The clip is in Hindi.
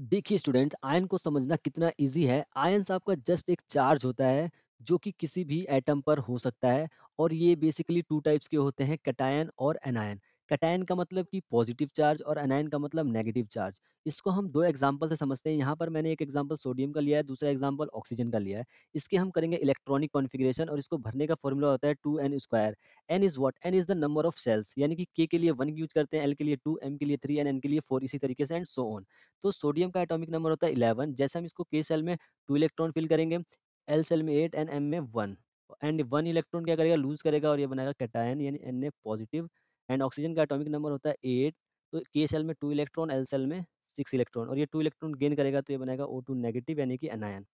देखिए स्टूडेंट आयन को समझना कितना इजी है आयन्स आपका जस्ट एक चार्ज होता है जो कि किसी भी एटम पर हो सकता है और ये बेसिकली टू टाइप्स के होते हैं कटायन और एनायन कटैन का मतलब कि पॉजिटिव चार्ज और अनायन का मतलब नेगेटिव चार्ज इसको हम दो एग्जाम्पल से समझते हैं यहाँ पर मैंने एक एग्जाम्पल सोडियम का लिया है दूसरा एग्जाम्पल ऑक्सीजन का लिया है इसके हम करेंगे इलेक्ट्रॉनिक कॉन्फिग्रेशन और इसको भरने का फॉर्मूला होता है two n square n is what n is the number of cells यानी कि के के लिए वन यूज करते हैं एल के लिए टू एम के लिए थ्री एन एन के लिए फोर इसी तरीके से एंड सो ऑन तो सोडियम का एटॉमिक नंबर होता है इलेवन जैसे हम इसको के सेल में टू इलेक्ट्रॉन फिल करेंगे एल सेल में एट एंड एम में वन एंड वन इलेक्ट्रॉन क्या करेगा लूज करेगा और ये बनाएगा कैटायन यानी N A positive and oxygen का एटॉमिक नंबर होता है एट तो के सेल में टू इलेक्ट्रॉन एल सेल में सिक्स इलेक्ट्रॉन और ये टू इलेक्ट्रॉन गेन करेगा तो ये बनेगा ओ टू नेगेटिव यानी कि एनायन